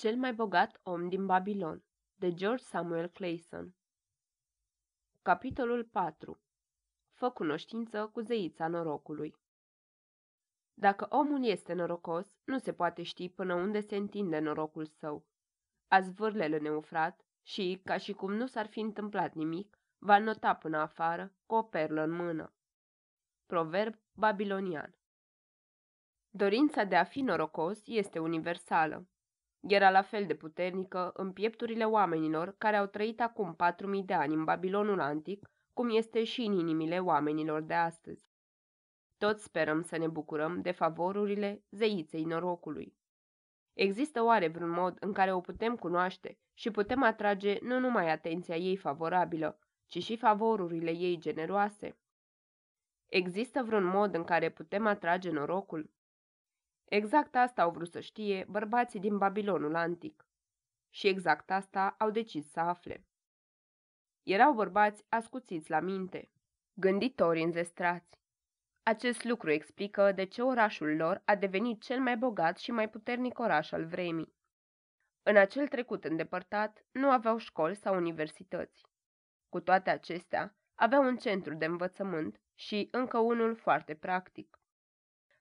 Cel mai bogat om din Babilon de George Samuel Clayson Capitolul 4 Fă cunoștință cu zeița norocului Dacă omul este norocos, nu se poate ști până unde se întinde norocul său. A zvârlele neufrat și, ca și cum nu s-ar fi întâmplat nimic, va nota până afară cu o perlă în mână. Proverb babilonian Dorința de a fi norocos este universală era la fel de puternică în piepturile oamenilor care au trăit acum 4.000 de ani în Babilonul antic, cum este și în inimile oamenilor de astăzi. Toți sperăm să ne bucurăm de favorurile zeiței norocului. Există oare vreun mod în care o putem cunoaște și putem atrage nu numai atenția ei favorabilă, ci și favorurile ei generoase? Există vreun mod în care putem atrage norocul? Exact asta au vrut să știe bărbații din Babilonul antic. Și exact asta au decis să afle. Erau bărbați ascuțiți la minte, gânditori înzestrați. Acest lucru explică de ce orașul lor a devenit cel mai bogat și mai puternic oraș al vremii. În acel trecut îndepărtat nu aveau școli sau universități. Cu toate acestea, aveau un centru de învățământ și încă unul foarte practic.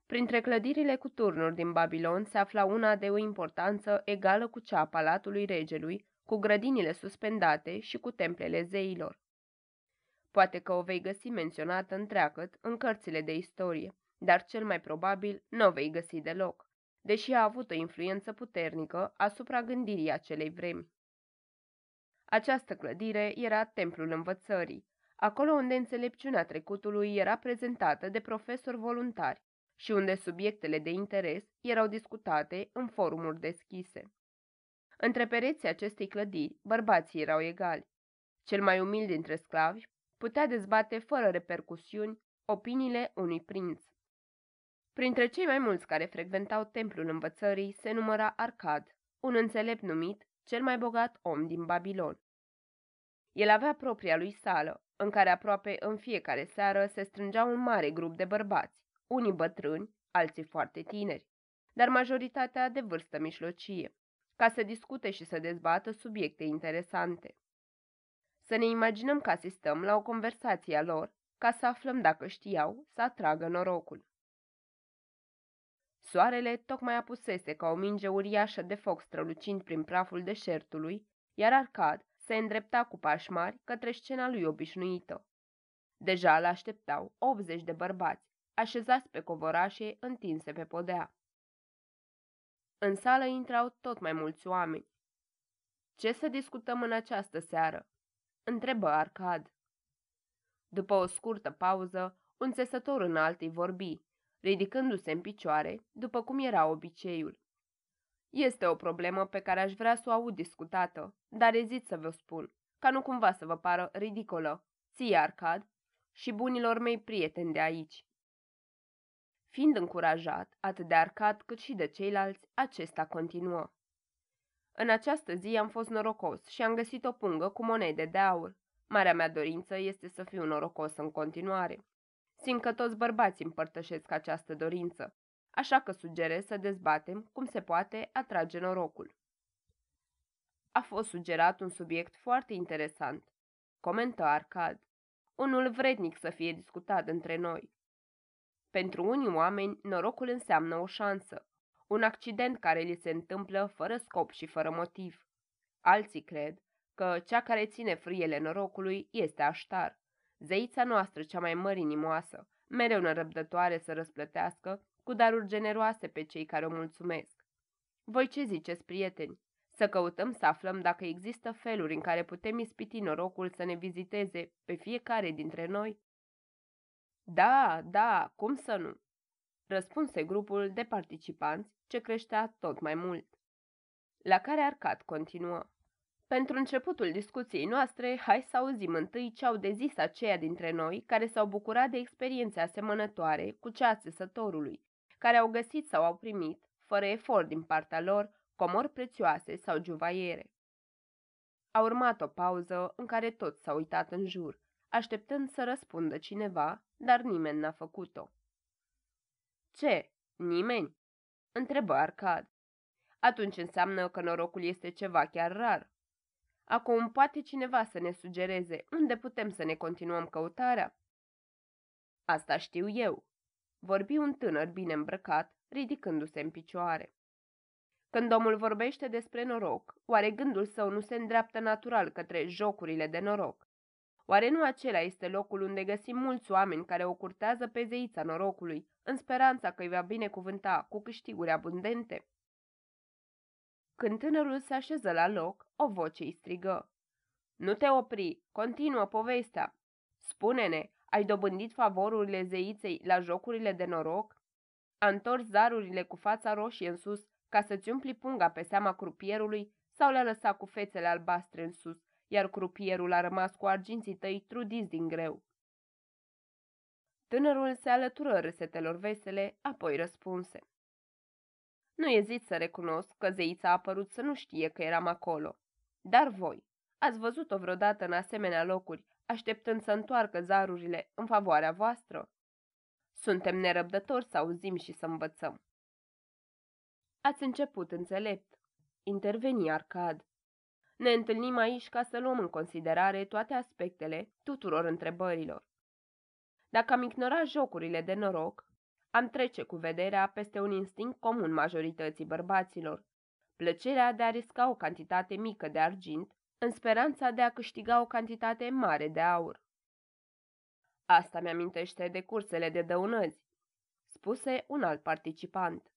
Printre clădirile cu turnuri din Babilon se afla una de o importanță egală cu cea a palatului regelui, cu grădinile suspendate și cu templele zeilor. Poate că o vei găsi menționată întreagăt în cărțile de istorie, dar cel mai probabil nu o vei găsi deloc, deși a avut o influență puternică asupra gândirii acelei vremi. Această clădire era templul învățării, acolo unde înțelepciunea trecutului era prezentată de profesori voluntari, și unde subiectele de interes erau discutate în forumuri deschise. Între pereții acestei clădiri, bărbații erau egali. Cel mai umil dintre sclavi putea dezbate fără repercusiuni opiniile unui prinț. Printre cei mai mulți care frecventau templul învățării se număra Arcad, un înțelept numit cel mai bogat om din Babilon. El avea propria lui sală, în care aproape în fiecare seară se strângea un mare grup de bărbați, unii bătrâni, alții foarte tineri, dar majoritatea de vârstă mijlocie, ca să discute și să dezbată subiecte interesante. Să ne imaginăm că asistăm la o conversație a lor, ca să aflăm dacă știau să atragă norocul. Soarele tocmai apusese ca o minge uriașă de foc strălucind prin praful deșertului, iar Arcad se îndrepta cu pași mari către scena lui obișnuită. Deja l așteptau 80 de bărbați, așezați pe covorașe întinse pe podea. În sală intrau tot mai mulți oameni. Ce să discutăm în această seară?" întrebă Arcad. După o scurtă pauză, un țesător înalt îi vorbi, ridicându-se în picioare, după cum era obiceiul. Este o problemă pe care aș vrea să o aud discutată, dar ezit să vă spun, ca nu cumva să vă pară ridicolă, ție Arcad și bunilor mei prieteni de aici. Fiind încurajat, atât de arcat cât și de ceilalți, acesta continuă. În această zi am fost norocos și am găsit o pungă cu monede de aur. Marea mea dorință este să fiu norocos în continuare. Simt că toți bărbații împărtășesc această dorință, așa că sugerez să dezbatem cum se poate atrage norocul. A fost sugerat un subiect foarte interesant, comentă Arcad, unul vrednic să fie discutat între noi, pentru unii oameni, norocul înseamnă o șansă, un accident care li se întâmplă fără scop și fără motiv. Alții cred că cea care ține frâiele norocului este aștar, zeița noastră cea mai mărinimoasă, mereu nărăbdătoare să răsplătească cu daruri generoase pe cei care o mulțumesc. Voi ce ziceți, prieteni? Să căutăm să aflăm dacă există feluri în care putem ispiti norocul să ne viziteze pe fiecare dintre noi? Da, da, cum să nu? Răspunse grupul de participanți ce creștea tot mai mult. La care Arcad continuă. Pentru începutul discuției noastre, hai să auzim întâi ce au de zis aceia dintre noi care s-au bucurat de experiențe asemănătoare cu cea sătorului, țesătorului, care au găsit sau au primit, fără efort din partea lor, comori prețioase sau juvaiere. A urmat o pauză în care toți s-au uitat în jur, așteptând să răspundă cineva, dar nimeni n-a făcut-o. Ce? Nimeni? Întrebă Arcad. Atunci înseamnă că norocul este ceva chiar rar. Acum poate cineva să ne sugereze unde putem să ne continuăm căutarea. Asta știu eu, vorbi un tânăr bine îmbrăcat, ridicându-se în picioare. Când omul vorbește despre noroc, oare gândul său nu se îndreaptă natural către jocurile de noroc? Oare nu acela este locul unde găsim mulți oameni care o curtează pe zeița norocului, în speranța că îi va binecuvânta cu câștiguri abundente? Când tânărul se așeză la loc, o voce îi strigă. Nu te opri, continuă povestea. Spune-ne, ai dobândit favorurile zeiței la jocurile de noroc? A întors zarurile cu fața roșie în sus ca să-ți umpli punga pe seama crupierului sau le-a lăsat cu fețele albastre în sus iar crupierul a rămas cu arginții tăi trudiți din greu. Tânărul se alătură râsetelor vesele, apoi răspunse. Nu ezit să recunosc că zeița a apărut să nu știe că eram acolo. Dar voi, ați văzut-o vreodată în asemenea locuri, așteptând să întoarcă zarurile în favoarea voastră? Suntem nerăbdători să auzim și să învățăm. Ați început înțelept, interveni Arcad. Ne întâlnim aici ca să luăm în considerare toate aspectele tuturor întrebărilor. Dacă am ignorat jocurile de noroc, am trece cu vederea peste un instinct comun majorității bărbaților, plăcerea de a risca o cantitate mică de argint în speranța de a câștiga o cantitate mare de aur. Asta mi-amintește de cursele de dăunăzi, spuse un alt participant.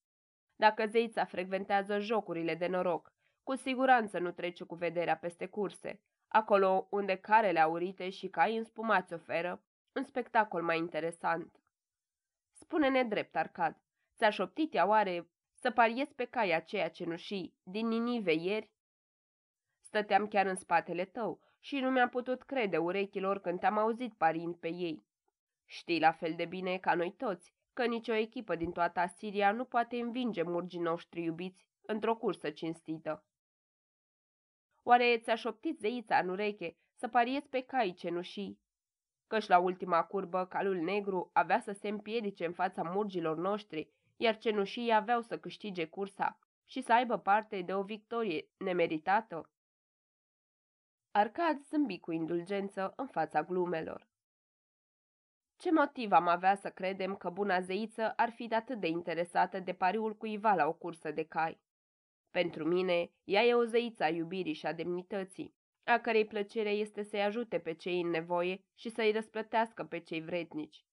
Dacă zeița frecventează jocurile de noroc cu siguranță nu trece cu vederea peste curse, acolo unde carele aurite și cai înspumați oferă un spectacol mai interesant. Spune-ne drept, Arcad, ți-a șoptit ea oare să pariez pe cai aceea cenușii din Ninive ieri? Stăteam chiar în spatele tău și nu mi-am putut crede urechilor când te-am auzit parind pe ei. Știi la fel de bine ca noi toți că nicio echipă din toată Asiria nu poate învinge murgii noștri iubiți într-o cursă cinstită. Oare ți-a șoptit zeița în ureche să pariezi pe cai cenușii? Căci la ultima curbă, calul negru avea să se împiedice în fața murgilor noștri, iar cenușii aveau să câștige cursa și să aibă parte de o victorie nemeritată. Arcad zâmbi cu indulgență în fața glumelor. Ce motiv am avea să credem că buna zeiță ar fi de atât de interesată de pariul cuiva la o cursă de cai? Pentru mine, ea e o zeiță a iubirii și a demnității, a cărei plăcere este să-i ajute pe cei în nevoie și să-i răsplătească pe cei vrednici.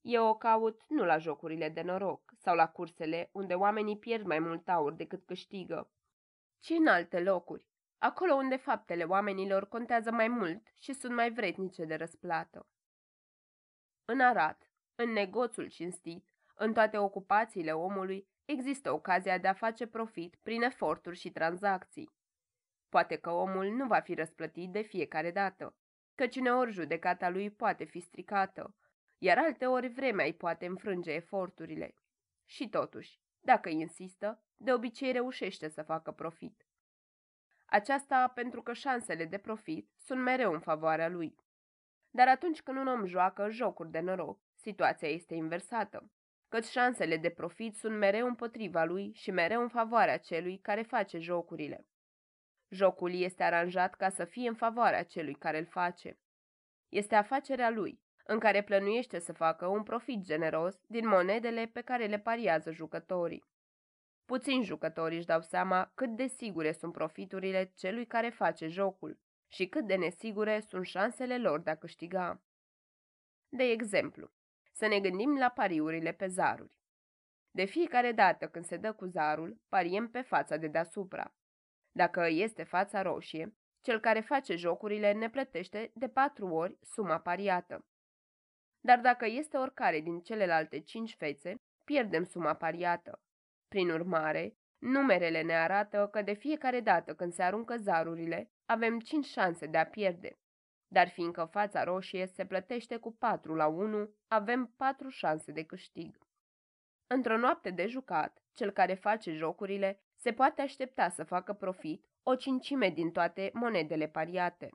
Eu o caut nu la jocurile de noroc sau la cursele unde oamenii pierd mai mult aur decât câștigă, ci în alte locuri, acolo unde faptele oamenilor contează mai mult și sunt mai vrednice de răsplată. În arat, în negoțul cinstit, în toate ocupațiile omului, există ocazia de a face profit prin eforturi și tranzacții. Poate că omul nu va fi răsplătit de fiecare dată, căci uneori judecata lui poate fi stricată, iar alteori vremea îi poate înfrânge eforturile. Și totuși, dacă insistă, de obicei reușește să facă profit. Aceasta pentru că șansele de profit sunt mereu în favoarea lui. Dar atunci când un om joacă jocuri de noroc, situația este inversată căci șansele de profit sunt mereu împotriva lui și mereu în favoarea celui care face jocurile. Jocul este aranjat ca să fie în favoarea celui care îl face. Este afacerea lui, în care plănuiește să facă un profit generos din monedele pe care le pariază jucătorii. Puțini jucători își dau seama cât de sigure sunt profiturile celui care face jocul și cât de nesigure sunt șansele lor de a câștiga. De exemplu, să ne gândim la pariurile pe zaruri. De fiecare dată când se dă cu zarul, pariem pe fața de deasupra. Dacă este fața roșie, cel care face jocurile ne plătește de patru ori suma pariată. Dar dacă este oricare din celelalte cinci fețe, pierdem suma pariată. Prin urmare, numerele ne arată că de fiecare dată când se aruncă zarurile, avem cinci șanse de a pierde. Dar fiindcă fața roșie se plătește cu 4 la 1, avem 4 șanse de câștig. Într-o noapte de jucat, cel care face jocurile se poate aștepta să facă profit o cincime din toate monedele pariate.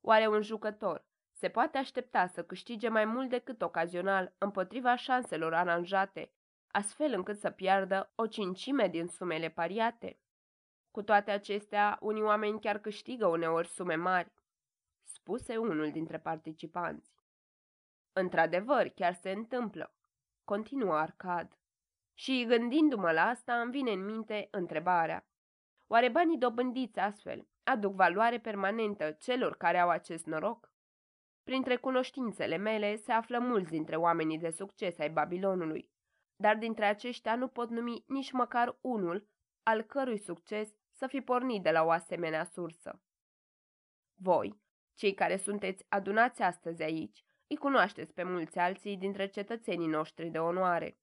Oare un jucător se poate aștepta să câștige mai mult decât ocazional împotriva șanselor aranjate, astfel încât să piardă o cincime din sumele pariate? Cu toate acestea, unii oameni chiar câștigă uneori sume mari spuse unul dintre participanți. Într-adevăr, chiar se întâmplă, continuă Arcad. Și gândindu-mă la asta, îmi vine în minte întrebarea. Oare banii dobândiți astfel aduc valoare permanentă celor care au acest noroc? Printre cunoștințele mele se află mulți dintre oamenii de succes ai Babilonului, dar dintre aceștia nu pot numi nici măcar unul al cărui succes să fi pornit de la o asemenea sursă. Voi, cei care sunteți adunați astăzi aici, îi cunoașteți pe mulți alții dintre cetățenii noștri de onoare.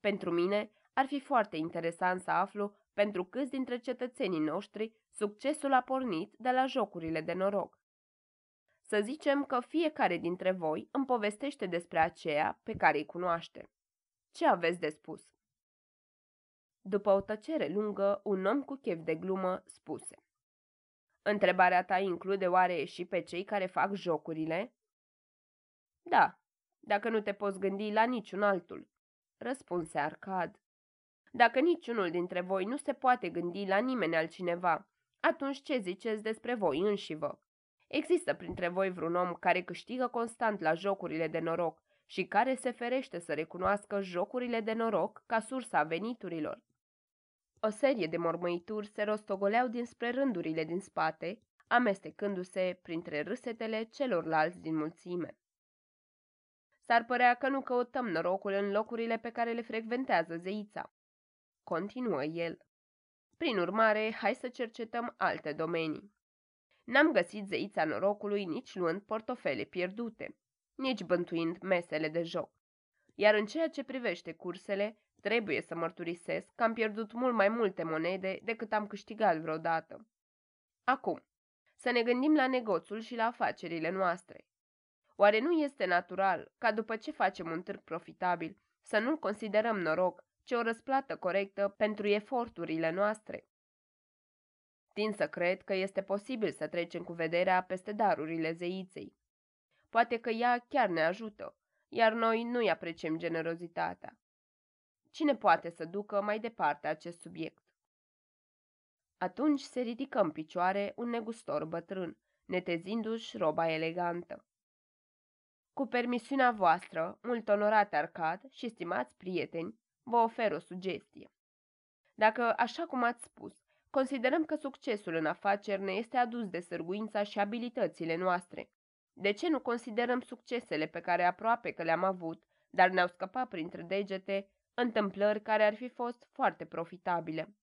Pentru mine ar fi foarte interesant să aflu pentru câți dintre cetățenii noștri succesul a pornit de la jocurile de noroc. Să zicem că fiecare dintre voi îmi povestește despre aceea pe care îi cunoaște. Ce aveți de spus? După o tăcere lungă, un om cu chef de glumă spuse. Întrebarea ta include oare și pe cei care fac jocurile? Da, dacă nu te poți gândi la niciun altul, răspunse Arcad. Dacă niciunul dintre voi nu se poate gândi la nimeni altcineva, atunci ce ziceți despre voi înșivă? Există printre voi vreun om care câștigă constant la jocurile de noroc și care se ferește să recunoască jocurile de noroc ca sursa veniturilor? O serie de mormăituri se rostogoleau dinspre rândurile din spate, amestecându-se printre râsetele celorlalți din mulțime. S-ar părea că nu căutăm norocul în locurile pe care le frecventează zeița. Continuă el. Prin urmare, hai să cercetăm alte domenii. N-am găsit zeița norocului nici luând portofele pierdute, nici bântuind mesele de joc. Iar în ceea ce privește cursele, Trebuie să mărturisesc că am pierdut mult mai multe monede decât am câștigat vreodată. Acum, să ne gândim la negoțul și la afacerile noastre. Oare nu este natural ca după ce facem un târg profitabil să nu-l considerăm noroc, ci o răsplată corectă pentru eforturile noastre? Tin să cred că este posibil să trecem cu vederea peste darurile zeiței. Poate că ea chiar ne ajută, iar noi nu-i apreciem generozitatea. Cine poate să ducă mai departe acest subiect? Atunci se ridică în picioare un negustor bătrân, netezindu-și roba elegantă. Cu permisiunea voastră, mult onorat Arcad și stimați prieteni, vă ofer o sugestie. Dacă, așa cum ați spus, considerăm că succesul în afaceri ne este adus de sârguința și abilitățile noastre, de ce nu considerăm succesele pe care aproape că le-am avut, dar ne-au scăpat printre degete întâmplări care ar fi fost foarte profitabile.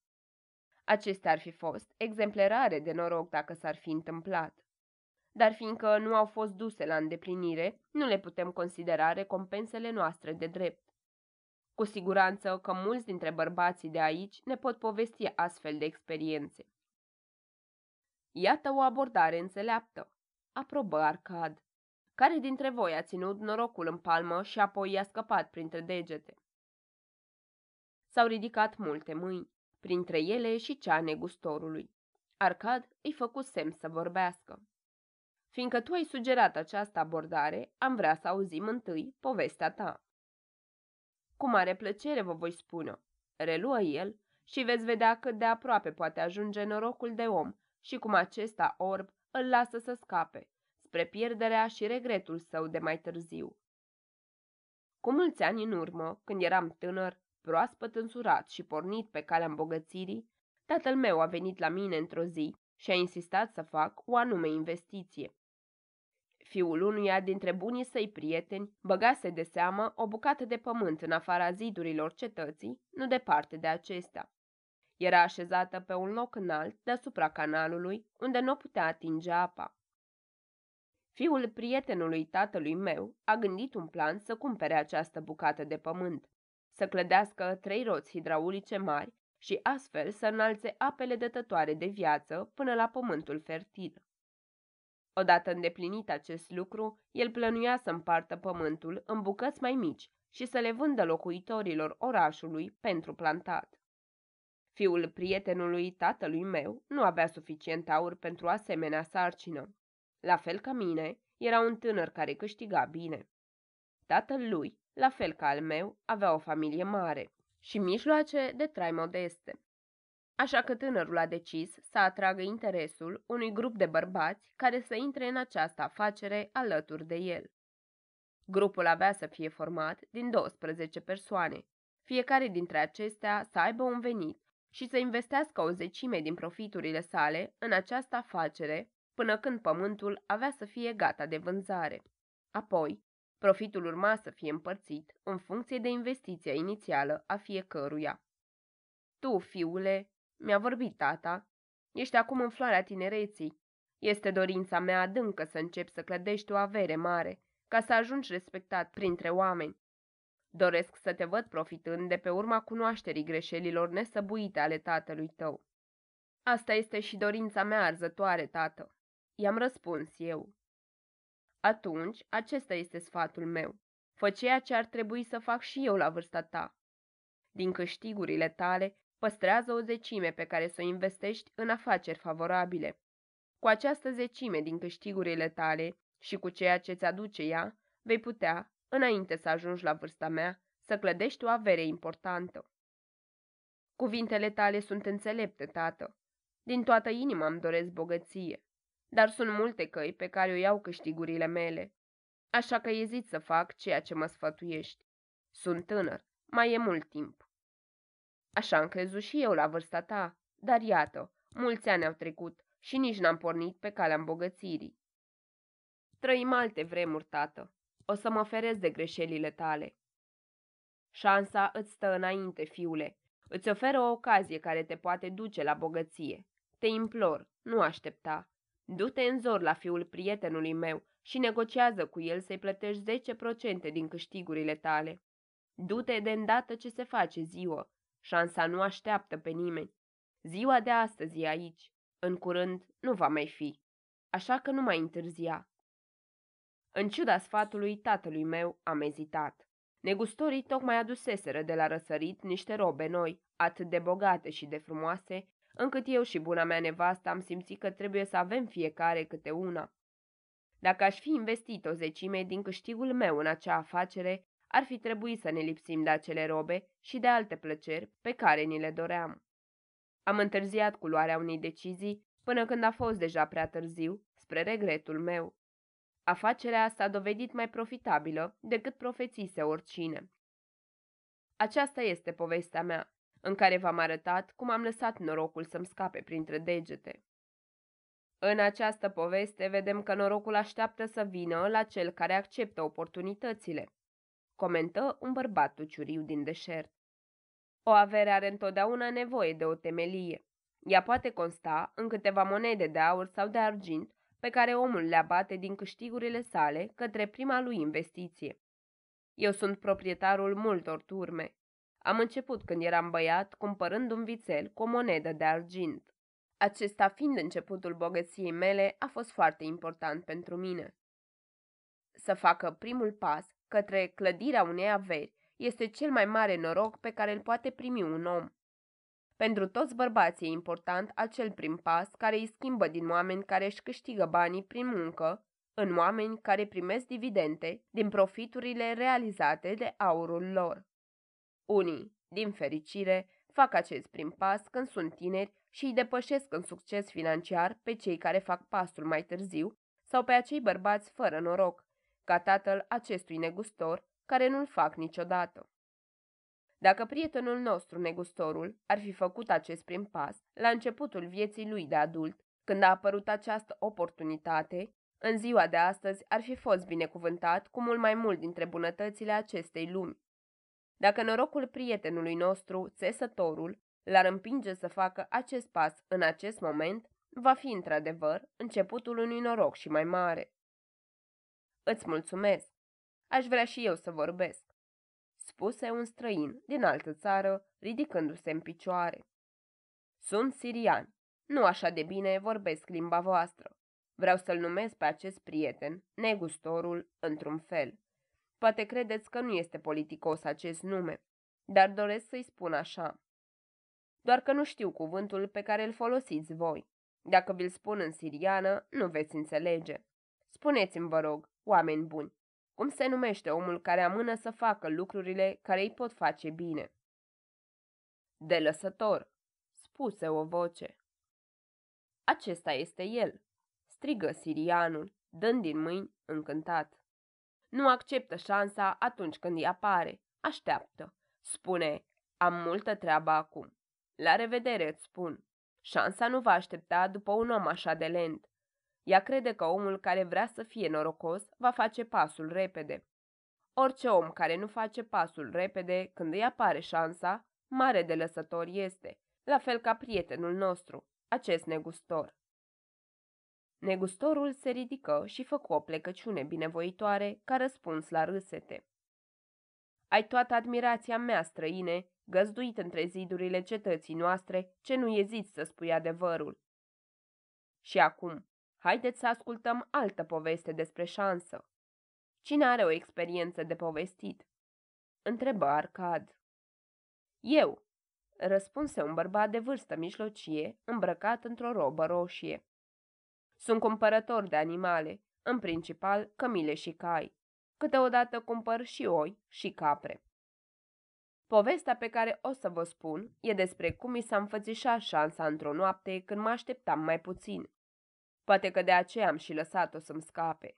Acestea ar fi fost exemple rare de noroc dacă s-ar fi întâmplat. Dar fiindcă nu au fost duse la îndeplinire, nu le putem considera recompensele noastre de drept. Cu siguranță că mulți dintre bărbații de aici ne pot povesti astfel de experiențe. Iată o abordare înțeleaptă, aprobă Arcad. Care dintre voi a ținut norocul în palmă și apoi i-a scăpat printre degete? S-au ridicat multe mâini, printre ele și cea negustorului. Arcad îi făcu semn să vorbească. Fiindcă tu ai sugerat această abordare, am vrea să auzim întâi povestea ta. Cu mare plăcere vă voi spune, reluă el și veți vedea cât de aproape poate ajunge norocul de om și cum acesta orb îl lasă să scape, spre pierderea și regretul său de mai târziu. Cu mulți ani în urmă, când eram tânăr, Proaspăt însurat și pornit pe calea îmbogățirii, tatăl meu a venit la mine într-o zi și a insistat să fac o anume investiție. Fiul unuia dintre bunii săi prieteni băgase de seamă o bucată de pământ în afara zidurilor cetății, nu departe de acesta. Era așezată pe un loc înalt deasupra canalului, unde nu putea atinge apa. Fiul prietenului tatălui meu a gândit un plan să cumpere această bucată de pământ să clădească trei roți hidraulice mari și astfel să înalțe apele dătătoare de viață până la pământul fertil. Odată îndeplinit acest lucru, el plănuia să împartă pământul în bucăți mai mici și să le vândă locuitorilor orașului pentru plantat. Fiul prietenului tatălui meu nu avea suficient aur pentru asemenea sarcină. La fel ca mine, era un tânăr care câștiga bine. Tatăl lui la fel ca al meu, avea o familie mare și mijloace de trai modeste. Așa că tânărul a decis să atragă interesul unui grup de bărbați care să intre în această afacere alături de el. Grupul avea să fie format din 12 persoane, fiecare dintre acestea să aibă un venit și să investească o zecime din profiturile sale în această afacere până când pământul avea să fie gata de vânzare. Apoi, Profitul urma să fie împărțit în funcție de investiția inițială a fiecăruia. Tu, fiule, mi-a vorbit tata, ești acum în floarea tinereții. Este dorința mea adâncă să începi să clădești o avere mare, ca să ajungi respectat printre oameni. Doresc să te văd profitând de pe urma cunoașterii greșelilor nesăbuite ale tatălui tău. Asta este și dorința mea arzătoare, tată. I-am răspuns eu, atunci, acesta este sfatul meu. Fă ceea ce ar trebui să fac și eu la vârsta ta. Din câștigurile tale, păstrează o zecime pe care să o investești în afaceri favorabile. Cu această zecime din câștigurile tale și cu ceea ce ți aduce ea, vei putea, înainte să ajungi la vârsta mea, să clădești o avere importantă. Cuvintele tale sunt înțelepte, tată. Din toată inima îmi doresc bogăție dar sunt multe căi pe care o iau câștigurile mele. Așa că ezit să fac ceea ce mă sfătuiești. Sunt tânăr, mai e mult timp. Așa am crezut și eu la vârsta ta, dar iată, mulți ani au trecut și nici n-am pornit pe calea îmbogățirii. Trăim alte vremuri, tată. O să mă ferez de greșelile tale. Șansa îți stă înainte, fiule. Îți oferă o ocazie care te poate duce la bogăție. Te implor, nu aștepta. Du-te în zor la fiul prietenului meu și negociază cu el să-i plătești 10% din câștigurile tale. Du-te de îndată ce se face ziua. Șansa nu așteaptă pe nimeni. Ziua de astăzi e aici. În curând nu va mai fi. Așa că nu mai întârzia. În ciuda sfatului tatălui meu am ezitat. Negustorii tocmai aduseseră de la răsărit niște robe noi, atât de bogate și de frumoase, încât eu și buna mea nevastă am simțit că trebuie să avem fiecare câte una. Dacă aș fi investit o zecime din câștigul meu în acea afacere, ar fi trebuit să ne lipsim de acele robe și de alte plăceri pe care ni le doream. Am întârziat cu luarea unei decizii până când a fost deja prea târziu, spre regretul meu. Afacerea s-a dovedit mai profitabilă decât profețise oricine. Aceasta este povestea mea în care v-am arătat cum am lăsat norocul să-mi scape printre degete. În această poveste vedem că norocul așteaptă să vină la cel care acceptă oportunitățile, comentă un bărbat tuciuriu din deșert. O avere are întotdeauna nevoie de o temelie. Ea poate consta în câteva monede de aur sau de argint pe care omul le abate din câștigurile sale către prima lui investiție. Eu sunt proprietarul multor turme, am început când eram băiat, cumpărând un vițel cu o monedă de argint. Acesta fiind începutul bogăției mele, a fost foarte important pentru mine. Să facă primul pas către clădirea unei averi este cel mai mare noroc pe care îl poate primi un om. Pentru toți bărbații e important acel prim pas care îi schimbă din oameni care își câștigă banii prin muncă în oameni care primesc dividende din profiturile realizate de aurul lor. Unii, din fericire, fac acest prim pas când sunt tineri și îi depășesc în succes financiar pe cei care fac pasul mai târziu sau pe acei bărbați fără noroc, ca tatăl acestui negustor, care nu-l fac niciodată. Dacă prietenul nostru, negustorul, ar fi făcut acest prim pas la începutul vieții lui de adult, când a apărut această oportunitate, în ziua de astăzi ar fi fost binecuvântat cu mult mai mult dintre bunătățile acestei lumi. Dacă norocul prietenului nostru, țesătorul, l-ar împinge să facă acest pas în acest moment, va fi într-adevăr începutul unui noroc și mai mare. Îți mulțumesc! Aș vrea și eu să vorbesc, spuse un străin din altă țară, ridicându-se în picioare. Sunt sirian, nu așa de bine vorbesc limba voastră. Vreau să-l numesc pe acest prieten, negustorul, într-un fel, Poate credeți că nu este politicos acest nume, dar doresc să-i spun așa. Doar că nu știu cuvântul pe care îl folosiți voi. Dacă vi-l spun în siriană, nu veți înțelege. Spuneți-mi, vă rog, oameni buni, cum se numește omul care amână să facă lucrurile care îi pot face bine? De lăsător, spuse o voce. Acesta este el, strigă sirianul, dând din mâini încântat. Nu acceptă șansa atunci când îi apare. Așteaptă. Spune, am multă treabă acum. La revedere, îți spun. Șansa nu va aștepta după un om așa de lent. Ea crede că omul care vrea să fie norocos va face pasul repede. Orice om care nu face pasul repede când îi apare șansa, mare de lăsător este, la fel ca prietenul nostru, acest negustor. Negustorul se ridică și făcu o plecăciune binevoitoare ca răspuns la râsete. Ai toată admirația mea, străine, găzduit între zidurile cetății noastre, ce nu eziți să spui adevărul. Și acum, haideți să ascultăm altă poveste despre șansă. Cine are o experiență de povestit? Întrebă Arcad. Eu, răspunse un bărbat de vârstă mijlocie, îmbrăcat într-o robă roșie. Sunt cumpărător de animale, în principal cămile și cai. Câteodată cumpăr și oi și capre. Povestea pe care o să vă spun e despre cum mi s-a înfățișat șansa într-o noapte când mă așteptam mai puțin. Poate că de aceea am și lăsat-o să-mi scape.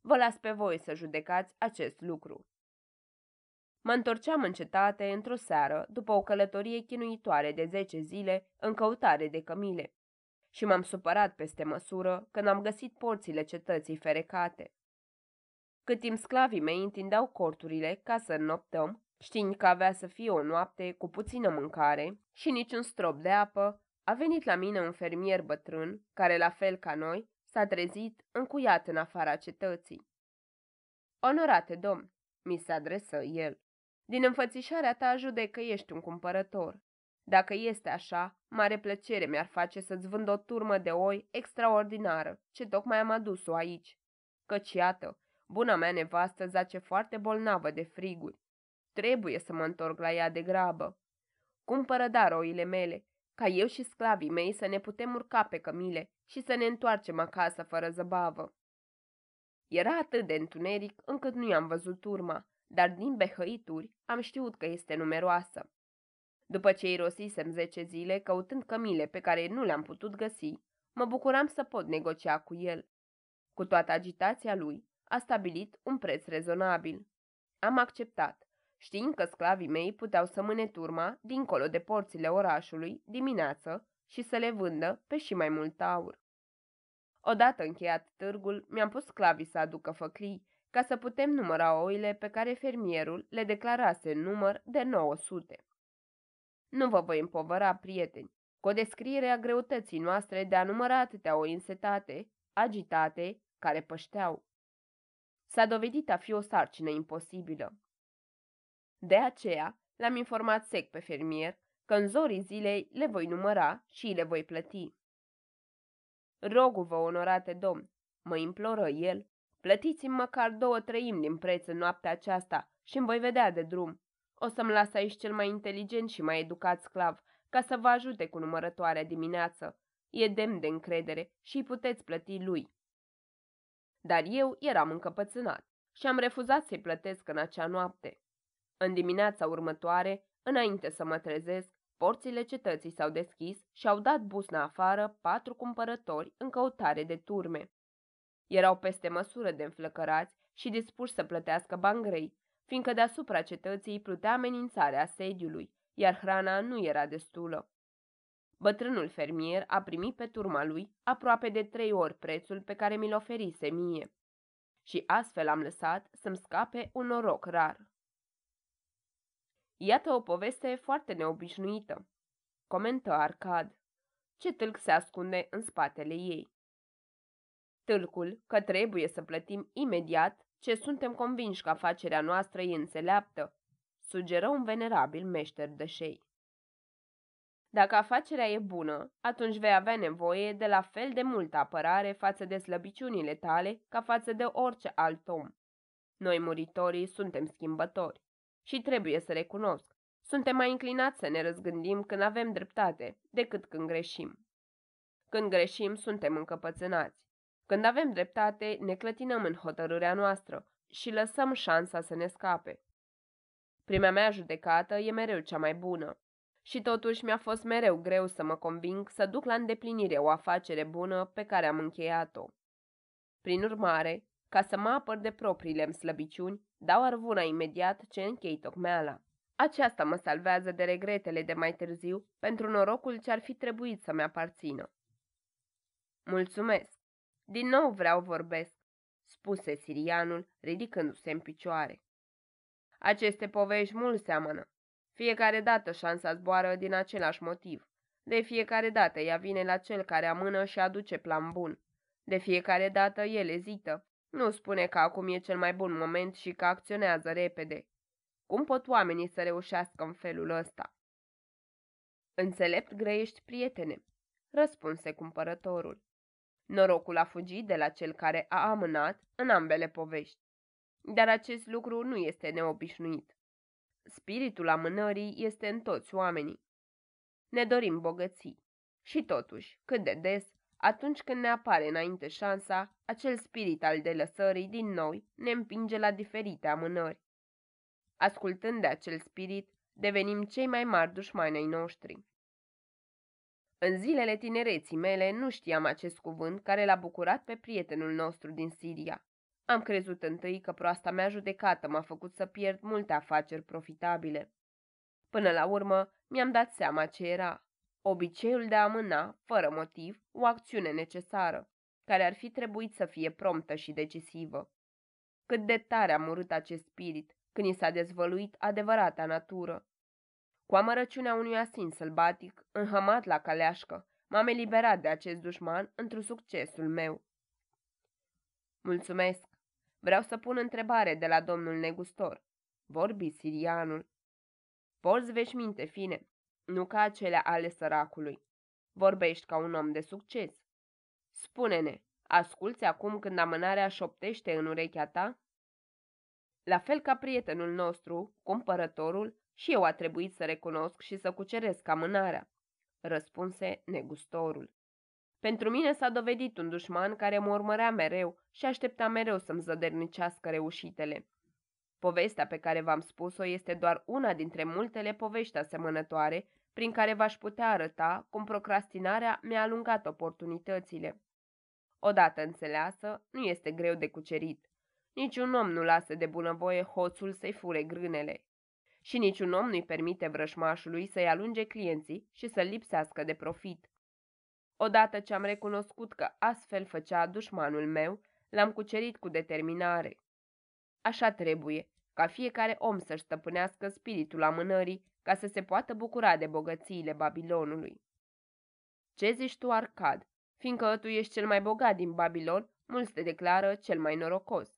Vă las pe voi să judecați acest lucru. Mă întorceam în cetate într-o seară după o călătorie chinuitoare de 10 zile în căutare de cămile și m-am supărat peste măsură când am găsit porțile cetății ferecate. Cât timp sclavii mei întindeau corturile ca să înnoptăm, știind că avea să fie o noapte cu puțină mâncare și niciun strop de apă, a venit la mine un fermier bătrân, care, la fel ca noi, s-a trezit încuiat în afara cetății. Onorate domn, mi se adresă el, din înfățișarea ta judecă că ești un cumpărător. Dacă este așa, mare plăcere mi-ar face să-ți vând o turmă de oi extraordinară, ce tocmai am adus-o aici. Căci iată, buna mea nevastă zace foarte bolnavă de friguri. Trebuie să mă întorc la ea de grabă. Cumpără dar oile mele, ca eu și sclavii mei să ne putem urca pe cămile și să ne întoarcem acasă fără zăbavă. Era atât de întuneric încât nu i-am văzut urma, dar din behăituri am știut că este numeroasă. După ce irosisem zece zile căutând cămile pe care nu le-am putut găsi, mă bucuram să pot negocia cu el. Cu toată agitația lui, a stabilit un preț rezonabil. Am acceptat, știind că sclavii mei puteau să mâne turma dincolo de porțile orașului dimineață și să le vândă pe și mai mult aur. Odată încheiat târgul, mi-am pus sclavii să aducă făclii, ca să putem număra oile pe care fermierul le declarase număr de 900. Nu vă voi împovăra, prieteni, cu o descriere a greutății noastre de a număra atâtea o însetate, agitate, care pășteau. S-a dovedit a fi o sarcină imposibilă. De aceea, l-am informat sec pe fermier că în zorii zilei le voi număra și le voi plăti. Rogu-vă, onorate domn, mă imploră el, plătiți-mi măcar două treimi din preț în noaptea aceasta și îmi voi vedea de drum. O să-mi las aici cel mai inteligent și mai educat sclav, ca să vă ajute cu numărătoarea dimineață. E demn de încredere și îi puteți plăti lui. Dar eu eram încăpățânat și am refuzat să-i plătesc în acea noapte. În dimineața următoare, înainte să mă trezesc, porțile cetății s-au deschis și au dat busna afară patru cumpărători în căutare de turme. Erau peste măsură de înflăcărați și dispuși să plătească bani grei, fiindcă deasupra cetății plutea amenințarea sediului, iar hrana nu era destulă. Bătrânul fermier a primit pe turma lui aproape de trei ori prețul pe care mi-l oferise mie. Și astfel am lăsat să-mi scape un noroc rar. Iată o poveste foarte neobișnuită, comentă Arcad. Ce tâlc se ascunde în spatele ei? Tâlcul că trebuie să plătim imediat ce suntem convinși că afacerea noastră e înțeleaptă, sugeră un venerabil meșter de șei. Dacă afacerea e bună, atunci vei avea nevoie de la fel de multă apărare față de slăbiciunile tale ca față de orice alt om. Noi muritorii suntem schimbători și trebuie să recunosc, suntem mai inclinați să ne răzgândim când avem dreptate decât când greșim. Când greșim, suntem încăpățânați când avem dreptate, ne clătinăm în hotărârea noastră și lăsăm șansa să ne scape. Prima mea judecată e mereu cea mai bună. Și totuși mi-a fost mereu greu să mă conving să duc la îndeplinire o afacere bună pe care am încheiat-o. Prin urmare, ca să mă apăr de propriile îmi slăbiciuni, dau arvuna imediat ce închei tocmeala. Aceasta mă salvează de regretele de mai târziu pentru norocul ce ar fi trebuit să-mi aparțină. Mulțumesc! Din nou vreau vorbesc, spuse sirianul, ridicându-se în picioare. Aceste povești mult seamănă. Fiecare dată șansa zboară din același motiv. De fiecare dată ea vine la cel care amână și aduce plan bun. De fiecare dată el ezită. Nu spune că acum e cel mai bun moment și că acționează repede. Cum pot oamenii să reușească în felul ăsta? Înțelept grăiești, prietene, răspunse cumpărătorul. Norocul a fugit de la cel care a amânat în ambele povești. Dar acest lucru nu este neobișnuit. Spiritul amânării este în toți oamenii. Ne dorim bogății. Și totuși, cât de des, atunci când ne apare înainte șansa, acel spirit al delăsării din noi ne împinge la diferite amânări. Ascultând de acel spirit, devenim cei mai mari dușmani ai noștri. În zilele tinereții mele nu știam acest cuvânt care l-a bucurat pe prietenul nostru din Siria. Am crezut întâi că proasta mea judecată m-a făcut să pierd multe afaceri profitabile. Până la urmă, mi-am dat seama ce era. Obiceiul de a amâna, fără motiv, o acțiune necesară, care ar fi trebuit să fie promptă și decisivă. Cât de tare am urât acest spirit când i s-a dezvăluit adevărata natură, cu amărăciunea unui asin sălbatic, înhămat la caleașcă, m-am eliberat de acest dușman într succesul meu. Mulțumesc! Vreau să pun întrebare de la domnul negustor. Vorbi sirianul. Porți veșminte fine, nu ca acelea ale săracului. Vorbești ca un om de succes. Spune-ne, asculți acum când amânarea șoptește în urechea ta? La fel ca prietenul nostru, cumpărătorul, și eu a trebuit să recunosc și să cuceresc amânarea, răspunse negustorul. Pentru mine s-a dovedit un dușman care mă urmărea mereu și aștepta mereu să-mi zădernicească reușitele. Povestea pe care v-am spus-o este doar una dintre multele povești asemănătoare prin care v-aș putea arăta cum procrastinarea mi-a alungat oportunitățile. Odată înțeleasă, nu este greu de cucerit. Niciun om nu lasă de bunăvoie hoțul să-i fure grânele, și niciun om nu-i permite vrășmașului să-i alunge clienții și să-l lipsească de profit. Odată ce am recunoscut că astfel făcea dușmanul meu, l-am cucerit cu determinare. Așa trebuie, ca fiecare om să-și stăpânească spiritul amânării ca să se poată bucura de bogățiile Babilonului. Ce zici tu, Arcad? Fiindcă tu ești cel mai bogat din Babilon, mulți te declară cel mai norocos.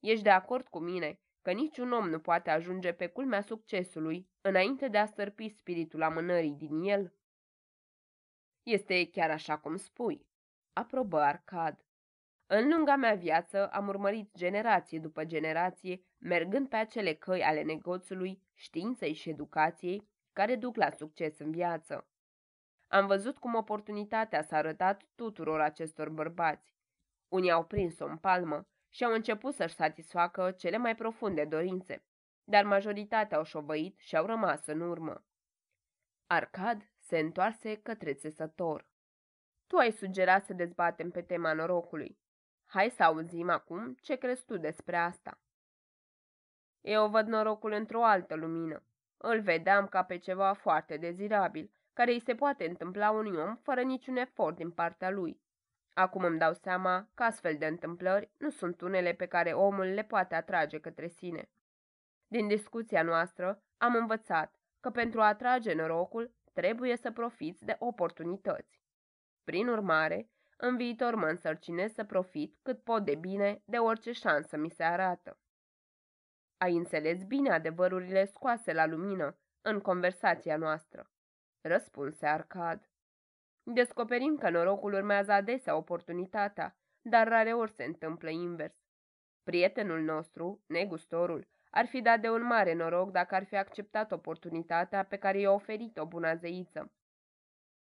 Ești de acord cu mine că niciun om nu poate ajunge pe culmea succesului înainte de a stârpi spiritul amânării din el? Este chiar așa cum spui, aprobă Arcad. În lunga mea viață am urmărit generație după generație, mergând pe acele căi ale negoțului, științei și educației, care duc la succes în viață. Am văzut cum oportunitatea s-a arătat tuturor acestor bărbați. Unii au prins-o în palmă, și au început să-și satisfacă cele mai profunde dorințe, dar majoritatea au șovăit și au rămas în urmă. Arcad se întoarse către țesător. Tu ai sugerat să dezbatem pe tema norocului. Hai să auzim acum ce crezi tu despre asta. Eu văd norocul într-o altă lumină. Îl vedeam ca pe ceva foarte dezirabil, care îi se poate întâmpla unui om fără niciun efort din partea lui. Acum îmi dau seama că astfel de întâmplări nu sunt unele pe care omul le poate atrage către sine. Din discuția noastră am învățat că pentru a atrage norocul trebuie să profiți de oportunități. Prin urmare, în viitor mă însărcinez să profit cât pot de bine de orice șansă mi se arată. Ai înțeles bine adevărurile scoase la lumină în conversația noastră, răspunse Arcad. Descoperim că norocul urmează adesea oportunitatea, dar rareori se întâmplă invers. Prietenul nostru, negustorul, ar fi dat de un mare noroc dacă ar fi acceptat oportunitatea pe care i-a oferit-o buna zeiță.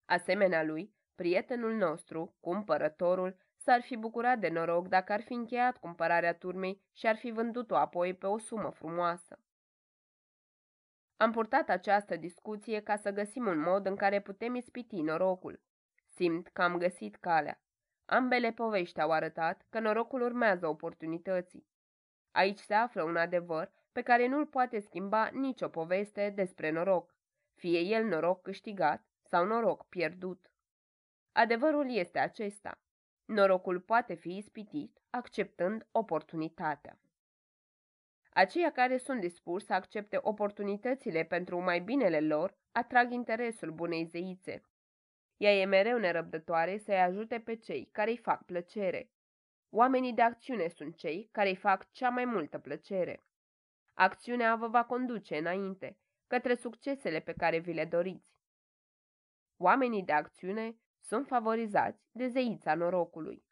Asemenea lui, prietenul nostru, cumpărătorul, s-ar fi bucurat de noroc dacă ar fi încheiat cumpărarea turmei și ar fi vândut-o apoi pe o sumă frumoasă. Am purtat această discuție ca să găsim un mod în care putem ispiti norocul. Simt că am găsit calea. Ambele povești au arătat că norocul urmează oportunității. Aici se află un adevăr pe care nu-l poate schimba nicio poveste despre noroc, fie el noroc câștigat sau noroc pierdut. Adevărul este acesta. Norocul poate fi ispitit acceptând oportunitatea. Aceia care sunt dispuși să accepte oportunitățile pentru mai binele lor atrag interesul bunei zeițe, ea e mereu nerăbdătoare să-i ajute pe cei care îi fac plăcere. Oamenii de acțiune sunt cei care îi fac cea mai multă plăcere. Acțiunea vă va conduce înainte, către succesele pe care vi le doriți. Oamenii de acțiune sunt favorizați de zeița norocului.